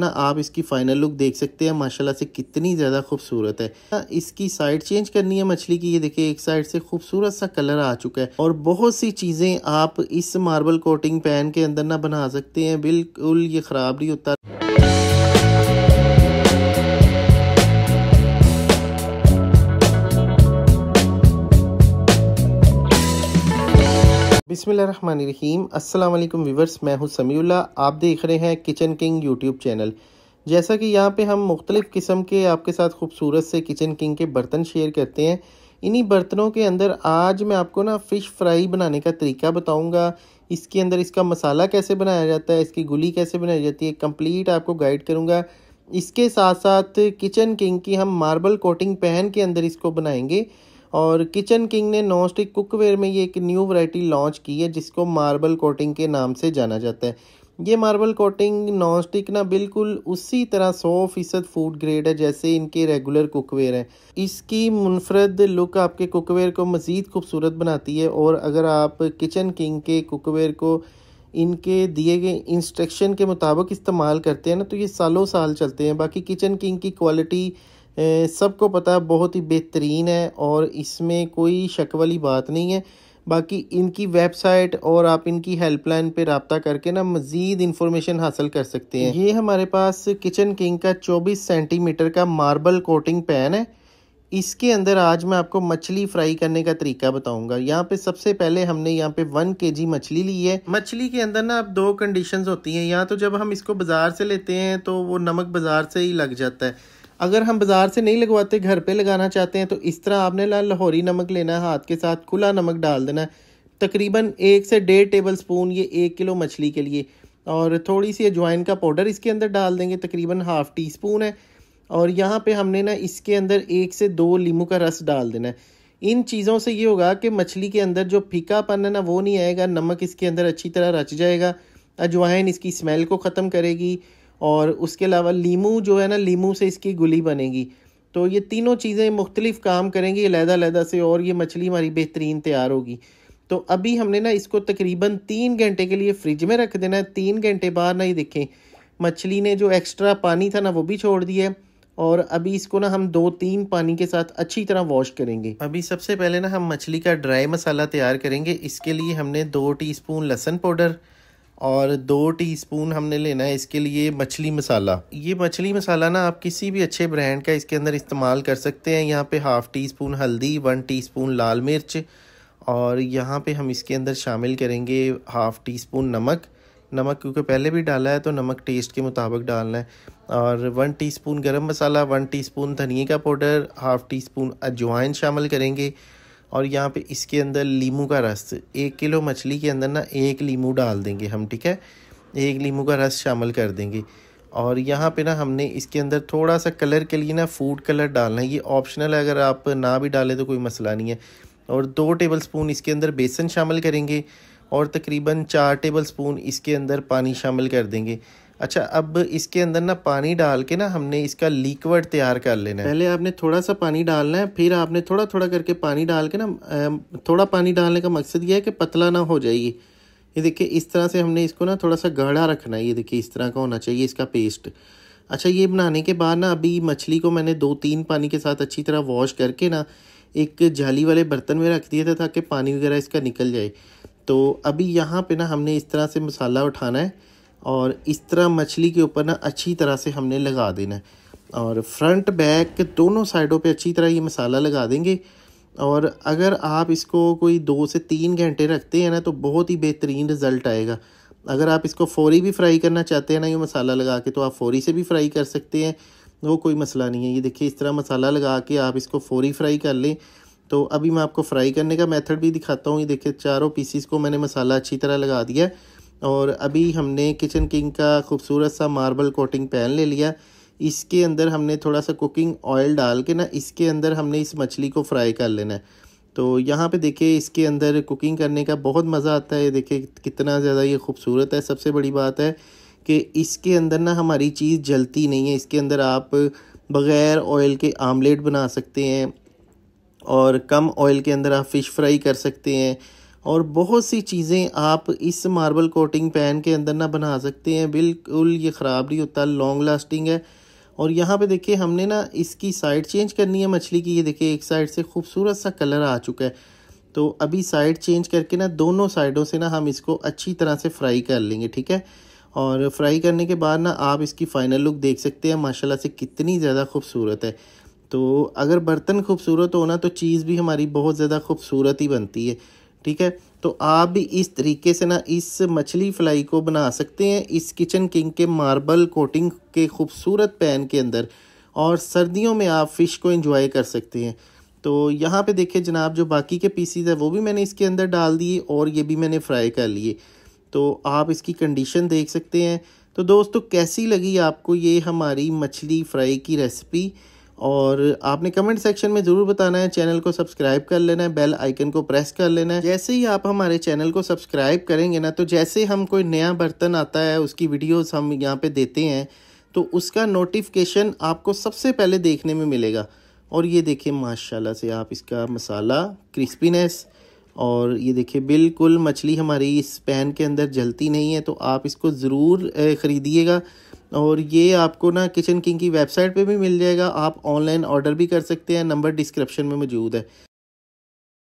ना आप इसकी फाइनल लुक देख सकते हैं माशाल्लाह से कितनी ज़्यादा खूबसूरत है ना इसकी साइड चेंज करनी है मछली की ये देखिए एक साइड से खूबसूरत सा कलर आ चुका है और बहुत सी चीज़ें आप इस मार्बल कोटिंग पैन के अंदर ना बना सकते हैं बिल्कुल ये ख़राब नहीं होता रहीम अल्लाम वीवर्स मैं हूँ समीउल्ला आप देख रहे हैं किचन किंग यूट्यूब चैनल जैसा कि यहाँ पे हम मुख्तलिफ़ किस्म के आपके साथ खूबसूरत से किचन किंग के बर्तन शेयर करते हैं इन्हीं बर्तनों के अंदर आज मैं आपको ना फ़िश फ्राई बनाने का तरीका बताऊँगा इसके अंदर इसका मसाला कैसे बनाया जाता है इसकी गुली कैसे बनाई जाती है कम्प्लीट आपको गाइड करूँगा इसके साथ साथ किचन किंग की हम मार्बल कोटिंग पैन के अंदर इसको बनाएंगे और किचन किंग ने नॉन स्टिक कुकवेयर में ये एक न्यू वैरायटी लॉन्च की है जिसको मार्बल कोटिंग के नाम से जाना जाता है ये मार्बल कोटिंग नॉन स्टिक ना बिल्कुल उसी तरह सौ फीसद फूड ग्रेड है जैसे इनके रेगुलर कुकवेयर हैं इसकी मुनफरद लुक आपके कुकवेयर को मज़ीद खूबसूरत बनाती है और अगर आप किचन किंग के कुकवेयर को इनके दिए गए इंस्ट्रक्शन के मुताबिक इस्तेमाल करते हैं ना तो ये सालों साल चलते हैं बाकी किचन किंग की क्वालिटी सबको पता बहुत ही बेहतरीन है और इसमें कोई शक वाली बात नहीं है बाकी इनकी वेबसाइट और आप इनकी हेल्पलाइन पे रबता करके ना मज़ीद इन्फॉर्मेशन हासिल कर सकते हैं ये हमारे पास किचन किंग का 24 सेंटीमीटर का मार्बल कोटिंग पैन है इसके अंदर आज मैं आपको मछली फ्राई करने का तरीका बताऊंगा यहाँ पे सबसे पहले हमने यहाँ पे वन के जी मछली ली है मछली के अंदर ना अब दो कंडीशंस होती हैं या तो जब हम इसको बाज़ार से लेते हैं तो वो नमक बाज़ार से ही लग जाता है अगर हम बाज़ार से नहीं लगवाते घर पे लगाना चाहते हैं तो इस तरह आपने ला लाहौरी नमक लेना है हाथ के साथ खुला नमक डाल देना है तकरीबन एक से डेढ़ टेबल स्पून ये एक किलो मछली के लिए और थोड़ी सी अजवाइन का पाउडर इसके अंदर डाल देंगे तकरीबन हाफ़ टी स्पून है और यहाँ पर हमने ना इसके अंदर एक से दो लीमू का रस डाल देना है इन चीज़ों से ये होगा कि मछली के अंदर जो फीकापन है ना वो नहीं आएगा नमक इसके अंदर अच्छी तरह रच जाएगा अजवाइन इसकी स्मेल को ख़त्म करेगी और उसके अलावा लीमू जो है ना लीमू से इसकी गुली बनेगी तो ये तीनों चीज़ें मुख्तलिफ़ काम करेंगी अलहदा से और ये मछली हमारी बेहतरीन तैयार होगी तो अभी हमने ना इसको तकरीबन तीन घंटे के लिए फ्रिज में रख देना है तीन घंटे बाहर ना ही दिखें मछली ने जो एक्स्ट्रा पानी था ना वो भी छोड़ दिया है और अभी इसको ना हम दो तीन पानी के साथ अच्छी तरह वॉश करेंगे अभी सबसे पहले ना हम मछली का ड्राई मसाला तैयार करेंगे इसके लिए हमने दो टीस्पून लहसन पाउडर और दो टीस्पून हमने लेना है इसके लिए मछली मसाला ये मछली मसाला ना आप किसी भी अच्छे ब्रांड का इसके अंदर इस्तेमाल कर सकते हैं यहाँ पे हाफ़ टी स्पून हल्दी वन टीस्पून लाल मिर्च और यहाँ पे हम इसके अंदर शामिल करेंगे हाफ़ टी स्पून नमक नमक क्योंकि पहले भी डाला है तो नमक टेस्ट के मुताबिक डालना है और वन टी स्पून मसाला वन स्पून धनिए का पाउडर हाफ़ टी स्पून अजवाइन शामिल करेंगे और यहाँ पे इसके अंदर लीमू का रस एक किलो मछली के अंदर ना एक लीमू डाल देंगे हम ठीक है एक लीमू का रस शामिल कर देंगे और यहाँ पे ना हमने इसके अंदर थोड़ा सा कलर के लिए ना फूड कलर डालना है ये ऑप्शनल है अगर आप ना भी डालें तो कोई मसला नहीं है और दो टेबल स्पून इसके अंदर बेसन शामिल करेंगे और तकरीबन चार टेबल स्पून इसके अंदर पानी शामिल कर देंगे अच्छा अब इसके अंदर ना पानी डाल के ना हमने इसका लिक्वड तैयार कर लेना है पहले आपने थोड़ा सा पानी डालना है फिर आपने थोड़ा थोड़ा करके पानी डाल के ना थोड़ा पानी डालने का मकसद ये है कि पतला ना हो जाएगी ये देखिए इस तरह से हमने इसको ना थोड़ा सा गाढ़ा रखना है ये देखिए इस तरह का होना चाहिए इसका पेस्ट अच्छा ये बनाने के बाद ना अभी मछली को मैंने दो तीन पानी के साथ अच्छी तरह वॉश करके ना एक जाली वाले बर्तन में रख दिया था ताकि पानी वगैरह इसका निकल जाए तो अभी यहाँ पे ना हमने इस तरह से मसाला उठाना है और इस तरह मछली के ऊपर ना अच्छी तरह से हमने लगा देना है और फ्रंट बैक दोनों साइडों पे अच्छी तरह ये मसाला लगा देंगे और अगर आप इसको कोई दो से तीन घंटे रखते हैं ना तो बहुत ही बेहतरीन रिज़ल्ट आएगा अगर आप इसको फौरी भी फ्राई करना चाहते हैं ना ये मसाला लगा के तो आप फौरी से भी फ्राई कर सकते हैं वो कोई मसला नहीं है ये देखिए इस तरह मसाला लगा के आप इसको फौरी फ्राई कर लें तो अभी मैं आपको फ्राई करने का मेथड भी दिखाता हूँ ये देखिए चारों पीसीस को मैंने मसाला अच्छी तरह लगा दिया है और अभी हमने किचन किंग का खूबसूरत सा मार्बल कोटिंग पैन ले लिया इसके अंदर हमने थोड़ा सा कुकिंग ऑयल डाल के ना इसके अंदर हमने इस मछली को फ्राई कर लेना है तो यहाँ पे देखिए इसके अंदर कुकिंग करने का बहुत मज़ा आता है देखिए कितना ज़्यादा ये खूबसूरत है सबसे बड़ी बात है कि इसके अंदर ना हमारी चीज़ जलती नहीं है इसके अंदर आप बग़ैर ऑयल के आमलेट बना सकते हैं और कम ऑयल के अंदर आप फ़िश फ्राई कर सकते हैं और बहुत सी चीज़ें आप इस मार्बल कोटिंग पैन के अंदर ना बना सकते हैं बिल्कुल ये ख़राब नहीं होता लॉन्ग लास्टिंग है और यहाँ पे देखिए हमने ना इसकी साइड चेंज करनी है मछली की ये देखिए एक साइड से खूबसूरत सा कलर आ चुका है तो अभी साइड चेंज करके ना दोनों साइडों से ना हम इसको अच्छी तरह से फ्राई कर लेंगे ठीक है और फ्राई करने के बाद ना आप इसकी फ़ाइनल लुक देख सकते हैं माशाल्लाह से कितनी ज़्यादा खूबसूरत है तो अगर बर्तन खूबसूरत हो ना तो चीज़ भी हमारी बहुत ज़्यादा खूबसूरत ही बनती है ठीक है तो आप भी इस तरीके से ना इस मछली फ्लाई को बना सकते हैं इस किचन किंग के मार्बल कोटिंग के खूबसूरत पैन के अंदर और सर्दियों में आप फ़िश को इंजॉय कर सकते हैं तो यहाँ पे देखिए जनाब जो बाकी के पीसीज है वो भी मैंने इसके अंदर डाल दिए और ये भी मैंने फ्राई कर लिए तो आप इसकी कंडीशन देख सकते हैं तो दोस्तों कैसी लगी आपको ये हमारी मछली फ्राई की रेसिपी और आपने कमेंट सेक्शन में ज़रूर बताना है चैनल को सब्सक्राइब कर लेना है बेल आइकन को प्रेस कर लेना है जैसे ही आप हमारे चैनल को सब्सक्राइब करेंगे ना तो जैसे हम कोई नया बर्तन आता है उसकी वीडियोस हम यहाँ पे देते हैं तो उसका नोटिफिकेशन आपको सबसे पहले देखने में मिलेगा और ये देखिए माशाल्लाह से आप इसका मसाला क्रिस्पीनेस और ये देखिए बिल्कुल मछली हमारी इस पैन के अंदर जलती नहीं है तो आप इसको ज़रूर ख़रीदिएगा और ये आपको ना किचन किंग की वेबसाइट पे भी मिल जाएगा आप ऑनलाइन ऑर्डर भी कर सकते हैं नंबर डिस्क्रिप्शन में मौजूद है